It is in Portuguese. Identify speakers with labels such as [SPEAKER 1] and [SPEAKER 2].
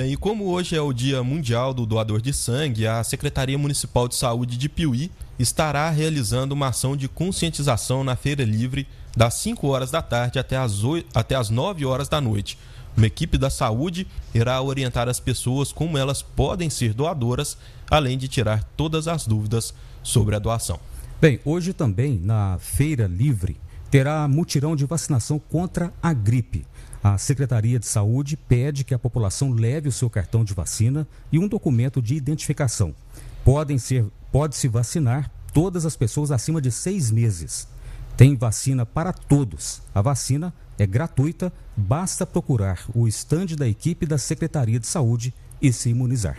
[SPEAKER 1] Bem, e como hoje é o Dia Mundial do Doador de Sangue, a Secretaria Municipal de Saúde de Piuí estará realizando uma ação de conscientização na Feira Livre das 5 horas da tarde até as, 8, até as 9 horas da noite. Uma equipe da saúde irá orientar as pessoas como elas podem ser doadoras, além de tirar todas as dúvidas sobre a doação. Bem, hoje também na Feira Livre
[SPEAKER 2] terá mutirão de vacinação contra a gripe. A Secretaria de Saúde pede que a população leve o seu cartão de vacina e um documento de identificação. Podem ser, pode se vacinar todas as pessoas acima de seis meses. Tem vacina para todos. A vacina é gratuita, basta procurar o estande da equipe da Secretaria de Saúde e se imunizar.